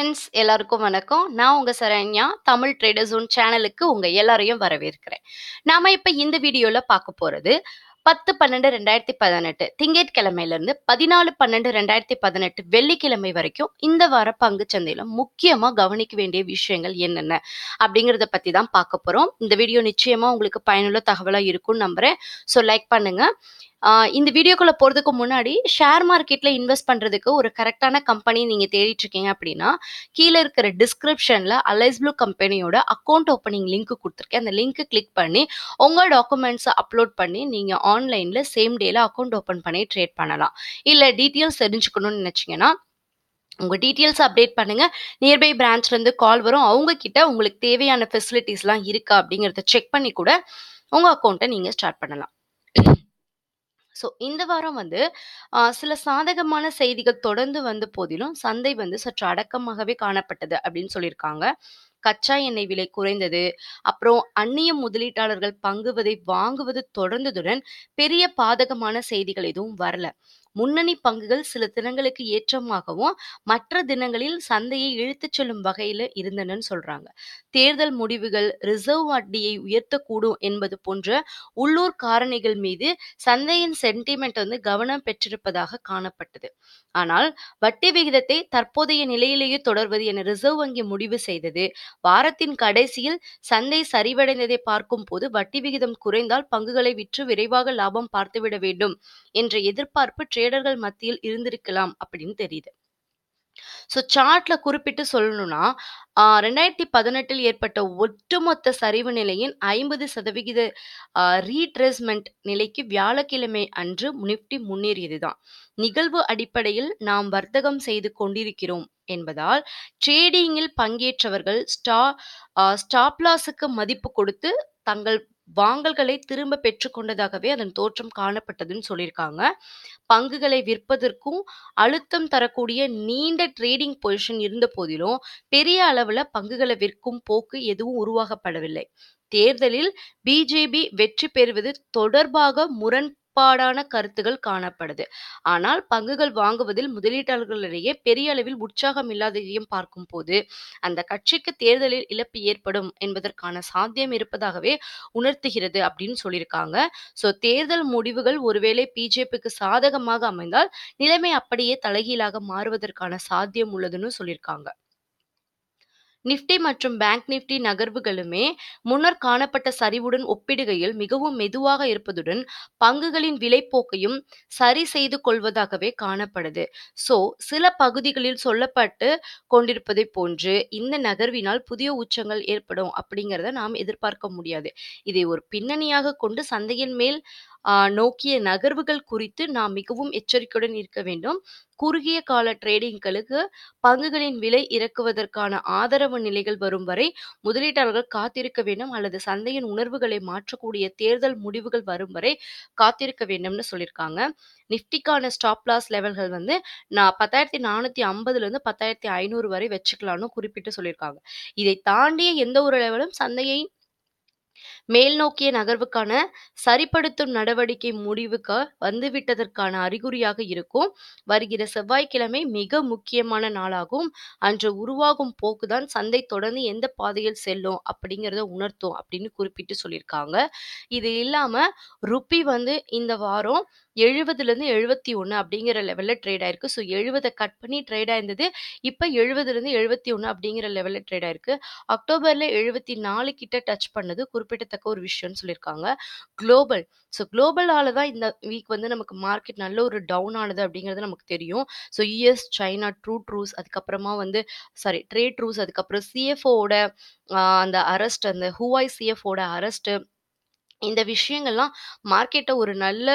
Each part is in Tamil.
ஃப்ரெண்ட்ஸ் எல்லாருக்கும் வணக்கம் நான் உங்க சரண்யா தமிழ் ட்ரேடர் ஜோன் சேனலுக்கு உங்க எல்லாரையும் வரவேற்கிறேன் நாம இப்ப இந்த வீடியோல பார்க்க போறது பத்து பன்னெண்டு ரெண்டாயிரத்தி பதினெட்டு திங்கட்கிழமையிலிருந்து பதினாலு பன்னெண்டு ரெண்டாயிரத்தி பதினெட்டு வெள்ளிக்கிழமை வரைக்கும் இந்த வார பங்கு சந்தையில முக்கியமா கவனிக்க வேண்டிய விஷயங்கள் என்னென்ன அப்படிங்கறத பத்தி தான் பார்க்க போறோம் இந்த வீடியோ நிச்சயமா உங்களுக்கு பயனுள்ள தகவலா இருக்கும்னு நம்புறேன் ஸோ லைக் பண்ணுங்க இந்த வீடியோக்குள்ள போகிறதுக்கு முன்னாடி ஷேர் மார்க்கெட்டில் இன்வெஸ்ட் பண்ணுறதுக்கு ஒரு கரெக்டான கம்பெனி நீங்கள் தேடிட்டு இருக்கீங்க அப்படின்னா கீழே இருக்கிற டிஸ்கிரிப்ஷன்ல அலைஸ் ப்ளூ கம்பெனியோட அக்கௌண்ட் ஓப்பனிங் லிங்க் கொடுத்துருக்கேன் அந்த லிங்க் கிளிக் பண்ணி உங்கள் டாக்குமெண்ட்ஸை அப்லோட் பண்ணி நீங்கள் ஆன்லைனில் சேம் டேயில் அக்கௌண்ட் ஓப்பன் பண்ணி ட்ரேட் பண்ணலாம் இல்லை டீட்டெயில்ஸ் தெரிஞ்சுக்கணும்னு நினச்சிங்கன்னா உங்கள் டீட்டெயில்ஸ் அப்டேட் பண்ணுங்கள் நியர்பை பிரான்ச்லேருந்து கால் வரும் அவங்கக்கிட்ட உங்களுக்கு தேவையான ஃபெசிலிட்டிஸ்லாம் இருக்கா அப்படிங்கிறத செக் பண்ணி கூட உங்கள் அக்கௌண்ட்டை நீங்கள் ஸ்டார்ட் பண்ணலாம் ஸோ இந்த வாரம் வந்து சில சாதகமான செய்திகள் தொடர்ந்து வந்த போதிலும் சந்தை வந்து சற்று அடக்கமாகவே காணப்பட்டது அப்படின்னு சொல்லியிருக்காங்க கச்சா எண்ணெய் விலை குறைந்தது அப்புறம் அந்நிய முதலீட்டாளர்கள் பங்குவதை வாங்குவது தொடர்ந்ததுடன் பெரிய பாதகமான செய்திகள் எதுவும் வரல முன்னணி பங்குகள் சில தினங்களுக்கு ஏற்றமாகவும் மற்ற தினங்களில் சந்தையை இழுத்துச் செல்லும் வகையில் இருந்தனன்னு சொல்றாங்க தேர்தல் முடிவுகள் ரிசர்வ் வட்டியை உயர்த்தக்கூடும் என்பது போன்ற உள்ளூர் காரணிகள் மீது சந்தையின் சென்டிமெண்ட் வந்து கவனம் பெற்றிருப்பதாக காணப்பட்டது ஆனால் வட்டி விகிதத்தை தற்போதைய நிலையிலேயே தொடர்வது என ரிசர்வ் வங்கி முடிவு செய்தது வாரத்தின் கடைசியில் சந்தை சரிவடைந்ததை பார்க்கும் போது வட்டி விகிதம் குறைந்தால் பங்குகளை விற்று விரைவாக லாபம் பார்த்துவிட வேண்டும் என்ற எதிர்பார்ப்பு ட்ரேட் தேடர்கள் மத்தியில் இருந்திருக்கலாம் அப்படின்னு தெரியுது ஸோ சார்ட்ல குறிப்பிட்டு சொல்லணும்னா ரெண்டாயிரத்தி பதினெட்டில் ஏற்பட்ட ஒட்டுமொத்த சரிவு நிலையின் ஐம்பது சதவிகித ரீட்ரெஸ்மெண்ட் நிலைக்கு வியாழக்கிழமை அன்று நிப்டி முன்னேறியது தான் நிகழ்வு அடிப்படையில் நாம் வர்த்தகம் செய்து கொண்டிருக்கிறோம் என்பதால் ட்ரேடிங்கில் பங்கேற்றவர்கள் ஸ்டா ஸ்டாப்லாஸுக்கு மதிப்பு கொடுத்து தங்கள் வாங்கல்களை திரும்ப பெற்றுக்கொண்டதாகவே அதன் தோற்றம் காணப்பட்டதுன்னு சொல்லியிருக்காங்க பங்குகளை விற்பதற்கும் அழுத்தம் தரக்கூடிய நீண்ட ட்ரேடிங் பொசிஷன் இருந்த போதிலும் பெரிய அளவில் பங்குகளை விற்கும் போக்கு எதுவும் உருவாகப்படவில்லை தேர்தலில் பிஜேபி வெற்றி பெறுவது தொடர்பாக முரண் முரண்பாடான கருத்துகள் காணப்படுது ஆனால் பங்குகள் வாங்குவதில் முதலீட்டாளர்களிடையே பெரிய அளவில் உற்சாகம் இல்லாததையும் பார்க்கும் போது அந்த கட்சிக்கு தேர்தலில் இழப்பு ஏற்படும் என்பதற்கான சாத்தியம் இருப்பதாகவே உணர்த்துகிறது அப்படின்னு சொல்லியிருக்காங்க ஸோ தேர்தல் முடிவுகள் ஒருவேளை பிஜேபிக்கு சாதகமாக அமைந்தால் நிலைமை அப்படியே தலைகீழாக மாறுவதற்கான சாத்தியம் உள்ளதுன்னு சொல்லியிருக்காங்க நிஃப்டி மற்றும் பேங்க் நிஃப்டி நகர்வுகளுமே முன்னர் காணப்பட்ட சரிவுடன் ஒப்பிடுகையில் மிகவும் மெதுவாக இருப்பதுடன் பங்குகளின் விலைப்போக்கையும் சரி செய்து கொள்வதாகவே காணப்படுது ஸோ சில பகுதிகளில் சொல்லப்பட்டு கொண்டிருப்பதை போன்று இந்த நகர்வினால் புதிய உச்சங்கள் ஏற்படும் அப்படிங்கிறத நாம் எதிர்பார்க்க முடியாது இதை ஒரு பின்னணியாக கொண்டு சந்தையின் மேல் நோக்கிய நகர்வுகள் குறித்து நாம் மிகவும் எச்சரிக்கையுடன் இருக்க வேண்டும் குறுகிய கால டிரேடிங்களுக்கு பங்குகளின் விலை இறக்குவதற்கான ஆதரவு நிலைகள் வரும் வரை முதலீட்டாளர்கள் காத்திருக்க வேண்டும் அல்லது சந்தையின் உணர்வுகளை மாற்றக்கூடிய தேர்தல் முடிவுகள் வரும் வரை காத்திருக்க வேண்டும்னு சொல்லியிருக்காங்க நிஃப்டிக்கான ஸ்டாப் லாஸ் லெவல்கள் வந்து நான் பத்தாயிரத்தி நானூற்றி இருந்து பத்தாயிரத்தி ஐநூறு வரை வச்சுக்கலாம்னு குறிப்பிட்டு சொல்லியிருக்காங்க இதை தாண்டிய எந்த ஒரு லெவலும் சந்தையை மேல்நோக்கிய நகர்வுக்கான சரிப்படுத்தும் நடவடிக்கை முடிவுக்கு வந்துவிட்டதற்கான அறிகுறியாக இருக்கும் வருகிற செவ்வாய்க்கிழமை மிக முக்கியமான நாளாகும் அன்று உருவாகும் போக்குதான் சந்தை தொடர்ந்து எந்த பாதையில் செல்லும் அப்படிங்கிறத உணர்த்தும் அப்படின்னு குறிப்பிட்டு சொல்லியிருக்காங்க இது இல்லாமல் ருப்பி வந்து இந்த வாரம் இருந்து எழுபத்தி ஒன்று அப்படிங்கிற லெவலில் ட்ரேட் ஆயிருக்கு ஸோ எழுபதை கட் பண்ணி ட்ரேட் ஆயிருந்தது இப்போ எழுபதுலேருந்து எழுபத்தி ஒன்று அப்படிங்கிற லெவலில் ட்ரேட் ஆயிருக்கு அக்டோபர்ல எழுபத்தி நாலு கிட்ட டச் பண்ணது குறிப்பிட்ட பாராட்டத்தக்க ஒரு விஷயம்னு சொல்லியிருக்காங்க குளோபல் ஸோ குளோபலால் தான் இந்த வீக் வந்து நமக்கு மார்க்கெட் நல்ல ஒரு டவுன் ஆனது அப்படிங்கிறது நமக்கு தெரியும் so US China true truce அதுக்கப்புறமா வந்து சாரி ட்ரேட் ட்ரூஸ் அதுக்கப்புறம் சிஎஃப்ஓட அந்த அரெஸ்ட் அந்த ஹூஐ சிஎஃப்ஓட அரெஸ்ட்டு இந்த விஷயங்கள்லாம் மார்க்கெட்டை ஒரு நல்ல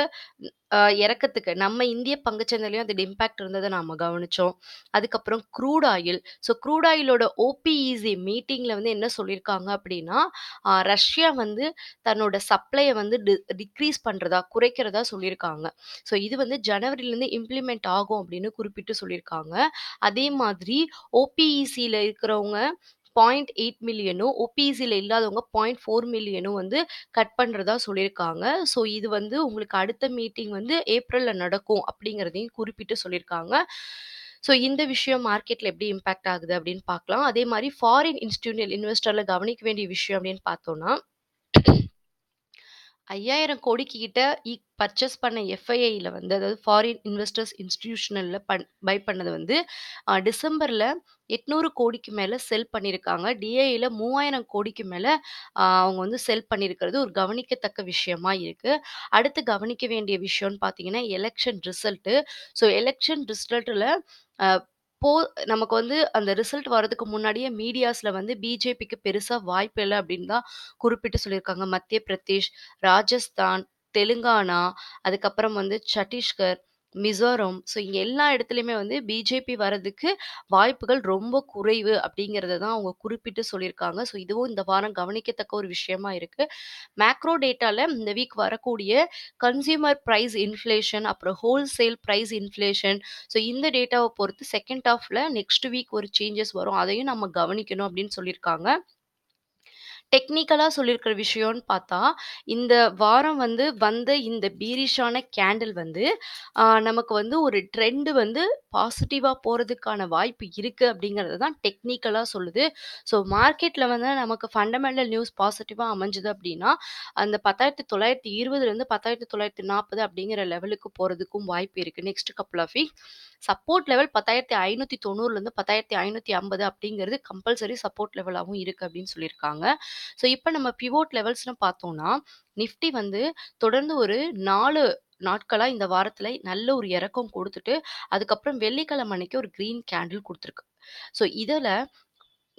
இறக்கத்துக்கு நம்ம இந்திய பங்குச்சந்தையிலையும் அதோட இம்பேக்ட் இருந்ததை நாம கவனிச்சோம். அதுக்கப்புறம் க்ரூட் ஆயில். ஸோ க்ரூட் ஆயிலோட ஓபிஇசி மீட்டிங்கில் வந்து என்ன சொல்லியிருக்காங்க அப்படின்னா, ரஷ்யா வந்து தன்னோட சப்ளையை வந்து டி டிக்ரீஸ் பண்ணுறதா குறைக்கிறதா சொல்லியிருக்காங்க. ஸோ இது வந்து ஜனவரிலேருந்து இம்ப்ளிமெண்ட் ஆகும் அப்படின்னு குறிப்பிட்டு சொல்லியிருக்காங்க. அதே மாதிரி ஓபிஇசியில் e இருக்கிறவங்க பாயிண்ட் எயிட் மில்லியனும் ஓபிஎஸ்சியில் இல்லாதவங்க பாயிண்ட் ஃபோர் மில்லியனும் வந்து கட் பண்ணுறதா சொல்லியிருக்காங்க ஸோ இது வந்து உங்களுக்கு அடுத்த மீட்டிங் வந்து ஏப்ரலில் நடக்கும் அப்படிங்கிறதையும் குறிப்பிட்டு சொல்லியிருக்காங்க ஸோ இந்த விஷயம் மார்க்கெட்டில் எப்படி இம்பேக்ட் ஆகுது அப்படின்னு பார்க்கலாம் அதே மாதிரி ஃபாரின் இன்ஸ்டியூனியல் இன்வெஸ்டரில் கவனிக்க வேண்டிய விஷயம் அப்படின்னு பார்த்தோன்னா ஐயாயிரம் கோடிக்கு கிட்ட பர்ச்சேஸ் பண்ண எஃப்ஐஐயில் வந்து அதாவது ஃபாரின் இன்வெஸ்டர்ஸ் இன்ஸ்டிடியூஷனலில் பண் பை பண்ணது வந்து டிசம்பரில் எட்நூறு கோடிக்கு மேலே செல் பண்ணியிருக்காங்க டிஐயில் மூவாயிரம் கோடிக்கு மேலே அவங்க வந்து செல் பண்ணியிருக்கிறது ஒரு கவனிக்கத்தக்க விஷயமா இருக்குது அடுத்து கவனிக்க வேண்டிய விஷயம்னு பார்த்தீங்கன்னா எலெக்ஷன் ரிசல்ட்டு ஸோ எலெக்ஷன் ரிசல்ட்டில் இப்போ நமக்கு வந்து அந்த ரிசல்ட் வரதுக்கு முன்னாடியே மீடியாஸ்ல வந்து பிஜேபிக்கு பெருசா வாய்ப்பு இல்லை அப்படின்னு தான் குறிப்பிட்டு சொல்லியிருக்காங்க மத்திய பிரதேஷ் ராஜஸ்தான் தெலுங்கானா அதுக்கப்புறம் வந்து சட்டீஸ்கர் மிசோரம். ஸோ இங்கே எல்லா இடத்துலையுமே வந்து பிஜேபி வரதுக்கு வாய்ப்புகள் ரொம்ப குறைவு அப்படிங்கிறத தான் அவங்க குறிப்பிட்டு சொல்லியிருக்காங்க. ஸோ இதுவும் இந்த வாரம் கவனிக்கத்தக்க ஒரு விஷயமா இருக்கு. மேக்ரோ டேட்டால இந்த வீக் வரக்கூடிய கன்சியூமர் பிரைஸ் இன்ஃப்ளேஷன், அப்புறம் ஹோல்சேல் பிரைஸ் இன்ஃப்ளேஷன் ஸோ இந்த டேட்டாவை பொறுத்து செகண்ட் ஆஃப்ல நெக்ஸ்ட் வீக் ஒரு சேஞ்சஸ் வரும். அதையும் நம்ம கவனிக்கணும் அப்படின்னு சொல்லியிருக்காங்க. டெக்னிக்கலாக சொல்லியிருக்கிற விஷயம்னு பார்த்தா, இந்த வாரம் வந்து வந்த இந்த பீரிஷான கேண்டில் வந்து, நமக்கு வந்து ஒரு ட்ரெண்டு வந்து பாசிட்டிவாக போகிறதுக்கான வாய்ப்பு இருக்குது அப்படிங்கிறத தான் டெக்னிக்கலாக சொல்லுது. ஸோ மார்க்கெட்டில் வந்து நமக்கு ஃபண்டமெண்டல் நியூஸ் பாசிட்டிவாக அமைஞ்சது அப்படின்னா, அந்த இருபதுலேருந்து தொள்ளாயிரத்தி நாற்பது அப்படிங்கிற லெவலுக்கு போகிறதுக்கும் வாய்ப்பு இருக்குது next couple of week. Support level ஐநூற்றி ஐம்பது அப்படிங்கிறது கம்பல்சரி சப்போர்ட் லெவலாகவும் இருக்குது அப்படின்னு சொல்லியிருக்காங்க. ஸோ இப்போ நம்ம பிவோட் லெவல்ஸ்னு பார்த்தோம்னா நிஃப்டி வந்து தொடர்ந்து ஒரு நாலு நாட்களாக இந்த வாரத்தில் நல்ல ஒரு இறக்கம் கொடுத்துட்டு அதுக்கப்புறம் வெள்ளிக்கிழமை அன்னைக்கு ஒரு க்ரீன் கேண்டில் கொடுத்துருக்கு ஸோ இதில்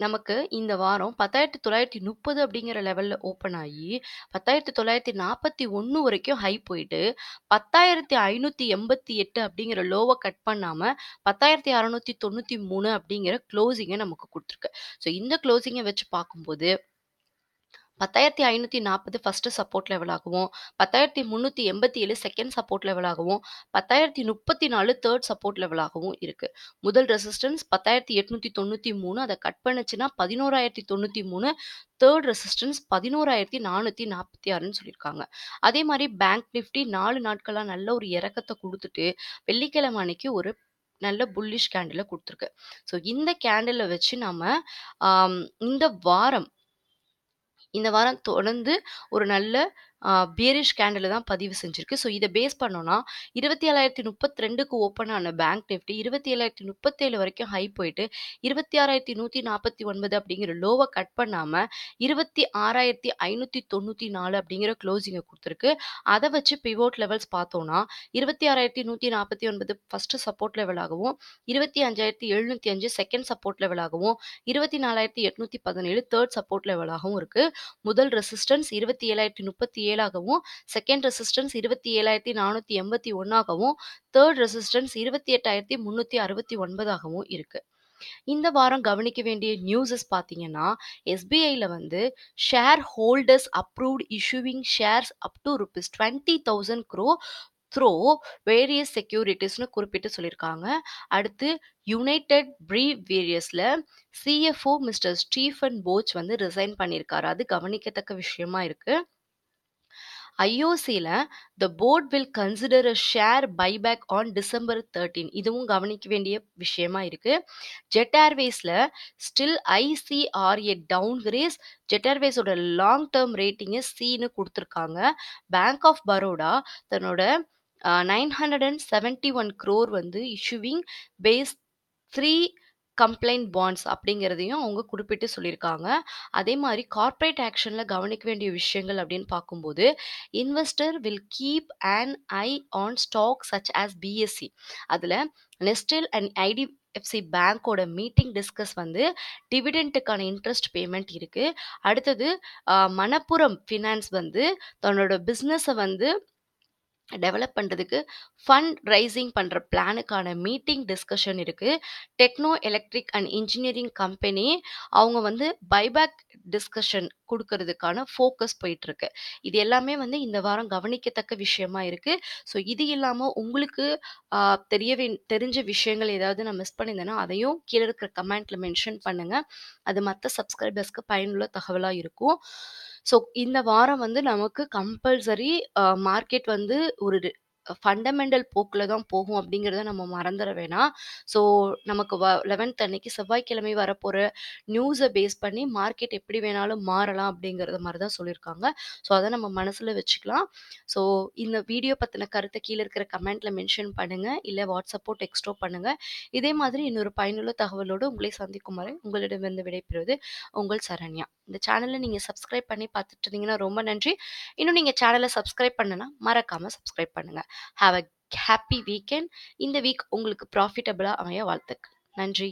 நமக்கு இந்த வாரம் பத்தாயிரத்தி தொள்ளாயிரத்தி முப்பது அப்படிங்கிற லெவலில் ஓப்பன் ஆகி பத்தாயிரத்தி தொள்ளாயிரத்தி நாற்பத்தி ஒன்று வரைக்கும் ஹை போயிட்டு பத்தாயிரத்தி ஐநூற்றி எண்பத்தி எட்டு அப்படிங்கிற லோவை கட் பண்ணாமல் பத்தாயிரத்தி அறநூற்றி தொண்ணூற்றி மூணு அப்படிங்கிற க்ளோசிங்கை நமக்கு கொடுத்துருக்கு ஸோ இந்த க்ளோசிங்கை வச்சு பார்க்கும்போது பத்தாயிரத்தி ஐநூற்றி நாற்பது ஃபஸ்ட்டு சப்போர்ட் லெவலாகவும் பத்தாயிரத்தி முந்நூற்றி எண்பத்தி ஏழு செகண்ட் சப்போர்ட் லெவலாகவும் பத்தாயிரத்தி முப்பத்தி நாலு தேர்ட் சப்போர்ட் லெவலாகவும் இருக்குது முதல் ரெசிஸ்டன்ஸ் பத்தாயிரத்தி எட்நூற்றி தொண்ணூற்றி மூணு அதை கட் பண்ணுச்சுன்னா பதினோராயிரத்தி தொண்ணூற்றி மூணு தேர்ட் ரெசிஸ்டன்ஸ் பதினோராயிரத்தி நானூற்றி நாற்பத்தி ஆறுன்னு சொல்லியிருக்காங்க அதே மாதிரி பேங்க் நிஃப்டி நாலு நாட்களாக நல்ல ஒரு இறக்கத்தை கொடுத்துட்டு வெள்ளிக்கிழமை அன்னைக்கு ஒரு நல்ல புல்லிஷ் கேண்டிலை கொடுத்துருக்கு ஸோ இந்த கேண்டிலை வச்சு நம்ம இந்த வாரம் இந்த வாரம் தொடர்ந்து ஒரு நல்ல பியரிஷ் கேண்டில் தான் பதிவு செஞ்சிருக்கு ஸோ இதை பேஸ் பண்ணோன்னா இருபத்தி ஏழாயிரத்தி முப்பத்தி ரெண்டுக்கு ஓப்பன் ஆன பேங்க் நிஃப்டி இருபத்தி ஏழாயிரத்தி முப்பத்தேழு வரைக்கும் ஹை போயிட்டு இருபத்தி ஆறாயிரத்தி நூற்றி நாற்பத்தி ஒன்பது அப்படிங்கிற லோவை கட் பண்ணாமல் இருபத்தி ஆறாயிரத்தி ஐநூற்றி தொண்ணூற்றி நாலு அப்படிங்கிற க்ளோசிங்கை கொடுத்துருக்கு அதை வச்சு பிவோட் லெவல்ஸ் பார்த்தோன்னா இருபத்தி ஆறாயிரத்தி நூற்றி நாற்பத்தி ஒன்பது ஃபஸ்ட்டு சப்போர்ட் லெவலாகவும் இருபத்தி அஞ்சாயிரத்தி எழுநூற்றி அஞ்சு செகண்ட் சப்போர்ட் லெவலாகவும் இருபத்தி நாலாயிரத்தி எட்நூற்றி பதினேழு தேர்ட் சப்போர்ட் லெவலாகவும் இருக்குது முதல் ரெசிஸ்டன்ஸ் இருபத்தி ஏழாயிரத்தி முப்பத்தி ஏழு ஏழாகவும் செகண்ட் ரெசிஸ்டன்ஸ் இருபத்தி ஏழாயிரத்தி நானூற்றி எண்பத்தி ஒன்றாகவும் தேர்ட் ரெசிஸ்டன்ஸ் இருபத்தி எட்டாயிரத்தி முந்நூற்றி அறுபத்தி ஒன்பதாகவும் இருக்குது இந்த வாரம் கவனிக்க வேண்டிய நியூஸஸ் பார்த்தீங்கன்னா எஸ்பிஐயில் வந்து shareholders approved issuing shares up to rupees twenty thousand crore through various செக்யூரிட்டிஸ்னு குறிப்பிட்டு சொல்லியிருக்காங்க அடுத்து யுனைடெட் ப்ரீ வேரியஸில் சிஎஃப்ஓ மிஸ்டர் ஸ்டீஃபன் போச் வந்து ரிசைன் பண்ணியிருக்காரு அது கவனிக்கத்தக்க விஷயமா இருக்குது ஐஓசியில் the board will consider a share buyback on December thirteen இதுவும் கவனிக்க வேண்டிய விஷயமா இருக்குது ஜெட் ஏர்வேஸில் still ICRA downgrades Jet ஏர்வேஸோட லாங் டேர்ம் ரேட்டிங்கை சீன்னு கொடுத்துருக்காங்க பேங்க் ஆஃப் பரோடா தன்னோட nine hundred and seventy one crore வந்து issuing Basel three compliant bonds அப்படிங்கிறதையும் அவங்க குறிப்பிட்டு சொல்லியிருக்காங்க அதே மாதிரி கார்ப்பரேட் ஆக்ஷனில் கவனிக்க வேண்டிய விஷயங்கள் அப்படின்னு பார்க்கும்போது investor will keep e. And eye on stock such as PSC அதில் நெஸ்டில் அண்ட் ஐடி எஃப்சி பேங்க்கோட மீட்டிங் டிஸ்கஸ் வந்து டிவிடெண்ட்டுக்கான இன்ட்ரெஸ்ட் பேமெண்ட் இருக்குது அடுத்தது மணப்புரம் ஃபினான்ஸ் வந்து தன்னோட பிஸ்னஸை வந்து டெவலப் பண்ணுறதுக்கு ஃபண்ட் ரைசிங் பண்ணுற பிளானுக்கான மீட்டிங் டிஸ்கஷன் இருக்குது techno electric and engineering company அவங்க வந்து பைபேக் டிஸ்கஷன் கொடுக்கறதுக்கான ஃபோக்கஸ் போயிட்டுருக்கு இது எல்லாமே வந்து இந்த வாரம் கவனிக்கத்தக்க விஷயமா இருக்குது ஸோ இது இல்லாமல் உங்களுக்கு தெரிய தெரிஞ்ச விஷயங்கள் ஏதாவது நான் மிஸ் பண்ணியிருந்தேன்னா அதையும் கீழே இருக்கிற கமெண்ட்டில் மென்ஷன் பண்ணுங்கள் அது மற்ற சப்ஸ்கிரைபர்ஸ்க்கு பயனுள்ள தகவலாக இருக்கும் ஸோ இந்த வாரம் வந்து நமக்கு கம்பல்சரி மார்க்கெட் வந்து ஒரு ஃபண்டமெண்டல் போக்கில் தான் போகும் அப்படிங்கிறத நம்ம மறந்துட வேணாம் ஸோ நமக்கு வ லெவன்த் அன்னைக்கு செவ்வாய்க்கிழமை வரப்போகிற நியூஸை பேஸ் பண்ணி மார்க்கெட் எப்படி வேணாலும் மாறலாம் அப்படிங்கிறத மாதிரி தான் சொல்லியிருக்காங்க ஸோ அதை நம்ம மனசில் வச்சுக்கலாம் ஸோ இந்த வீடியோ பற்றின கருத்தை கீழே இருக்கிற கமெண்ட்டில் மென்ஷன் பண்ணுங்கள் இல்லை வாட்ஸ்அப்போ டெக்ஸ்ட்டோ பண்ணுங்கள் இதே மாதிரி இன்னொரு பயனுள்ள தகவலோடு உங்களை சந்திக்கும் வரை உங்களிடமிருந்து விடைபெறுவது உங்கள் சரண்யா இந்த சேனலை நீங்கள் சப்ஸ்கிரைப் பண்ணி பார்த்துட்டு இருந்தீங்கன்னா ரொம்ப நன்றி இன்னும் நீங்கள் சேனலை சப்ஸ்கிரைப் பண்ணுன்னா மறக்காமல் சப்ஸ்கிரைப் பண்ணுங்கள் ஹாவ் அ ஹாப்பி வீக்கெண்ட் இந்த வீக் உங்களுக்கு ப்ராஃபிட்டபிளாக அமைய வாழ்த்துக்கள் நன்றி